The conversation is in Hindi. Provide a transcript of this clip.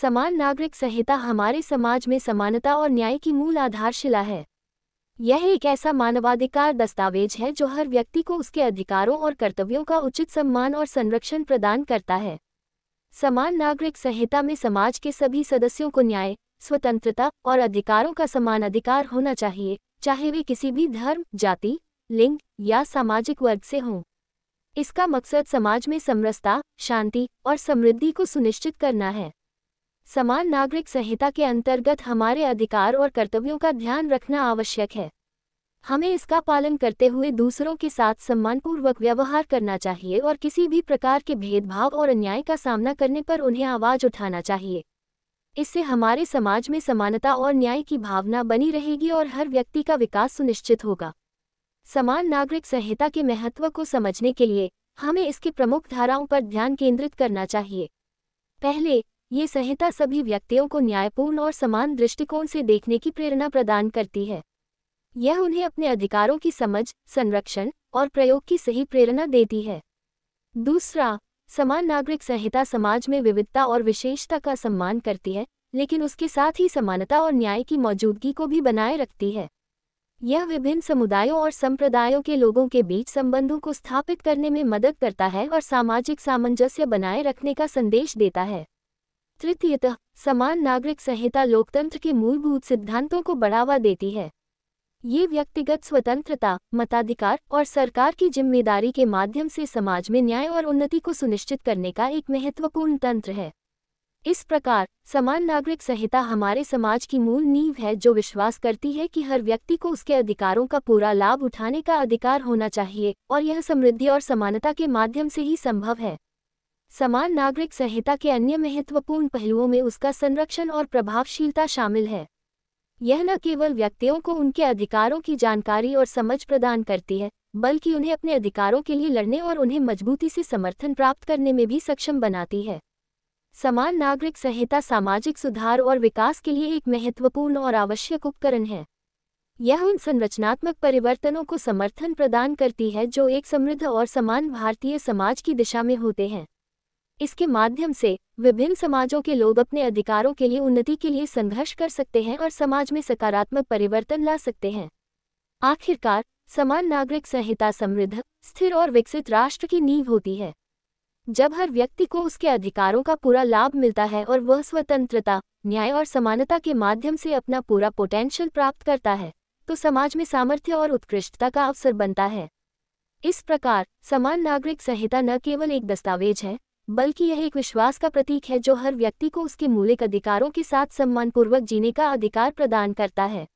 समान नागरिक संहिता हमारे समाज में समानता और न्याय की मूल आधारशिला है यह एक ऐसा मानवाधिकार दस्तावेज है जो हर व्यक्ति को उसके अधिकारों और कर्तव्यों का उचित सम्मान और संरक्षण प्रदान करता है समान नागरिक संहिता में समाज के सभी सदस्यों को न्याय स्वतंत्रता और अधिकारों का समान अधिकार होना चाहिए चाहे वे किसी भी धर्म जाति लिंग या सामाजिक वर्ग से हों इसका मकसद समाज में समरसता शांति और समृद्धि को सुनिश्चित करना है समान नागरिक संहिता के अंतर्गत हमारे अधिकार और कर्तव्यों का ध्यान रखना आवश्यक है हमें इसका पालन करते हुए दूसरों के साथ सम्मानपूर्वक व्यवहार करना चाहिए और किसी भी प्रकार के भेदभाव और अन्याय का सामना करने पर उन्हें आवाज उठाना चाहिए इससे हमारे समाज में समानता और न्याय की भावना बनी रहेगी और हर व्यक्ति का विकास सुनिश्चित होगा समान नागरिक संहिता के महत्व को समझने के लिए हमें इसकी प्रमुख धाराओं पर ध्यान केंद्रित करना चाहिए पहले ये संहिता सभी व्यक्तियों को न्यायपूर्ण और समान दृष्टिकोण से देखने की प्रेरणा प्रदान करती है यह उन्हें अपने अधिकारों की समझ संरक्षण और प्रयोग की सही प्रेरणा देती है दूसरा समान नागरिक संहिता समाज में विविधता और विशेषता का सम्मान करती है लेकिन उसके साथ ही समानता और न्याय की मौजूदगी को भी बनाए रखती है यह विभिन्न समुदायों और संप्रदायों के लोगों के बीच संबंधों को स्थापित करने में मदद करता है और सामाजिक सामंजस्य बनाए रखने का संदेश देता है तृतीयतः समान नागरिक संहिता लोकतंत्र के मूलभूत सिद्धांतों को बढ़ावा देती है ये व्यक्तिगत स्वतंत्रता मताधिकार और सरकार की जिम्मेदारी के माध्यम से समाज में न्याय और उन्नति को सुनिश्चित करने का एक महत्वपूर्ण तंत्र है इस प्रकार समान नागरिक संहिता हमारे समाज की मूल नींव है जो विश्वास करती है कि हर व्यक्ति को उसके अधिकारों का पूरा लाभ उठाने का अधिकार होना चाहिए और यह समृद्धि और समानता के माध्यम से ही संभव है समान नागरिक संहिता के अन्य महत्वपूर्ण पहलुओं में उसका संरक्षण और प्रभावशीलता शामिल है यह न केवल व्यक्तियों को उनके अधिकारों की जानकारी और समझ प्रदान करती है बल्कि उन्हें अपने अधिकारों के लिए लड़ने और उन्हें मजबूती से समर्थन प्राप्त करने में भी सक्षम बनाती है समान नागरिक संहिता सामाजिक सुधार और विकास के लिए एक महत्वपूर्ण और आवश्यक उपकरण है यह उन संरचनात्मक परिवर्तनों को समर्थन प्रदान करती है जो एक समृद्ध और समान भारतीय समाज की दिशा में होते हैं इसके माध्यम से विभिन्न समाजों के लोग अपने अधिकारों के लिए उन्नति के लिए संघर्ष कर सकते हैं और समाज में सकारात्मक परिवर्तन ला सकते हैं आखिरकार समान नागरिक संहिता समृद्ध स्थिर और विकसित राष्ट्र की नींव होती है जब हर व्यक्ति को उसके अधिकारों का पूरा लाभ मिलता है और वह स्वतंत्रता न्याय और समानता के माध्यम से अपना पूरा पोटेंशियल प्राप्त करता है तो समाज में सामर्थ्य और उत्कृष्टता का अवसर बनता है इस प्रकार समान नागरिक संहिता न केवल एक दस्तावेज है बल्कि यह एक विश्वास का प्रतीक है जो हर व्यक्ति को उसके मूलिक अधिकारों के साथ सम्मानपूर्वक जीने का अधिकार प्रदान करता है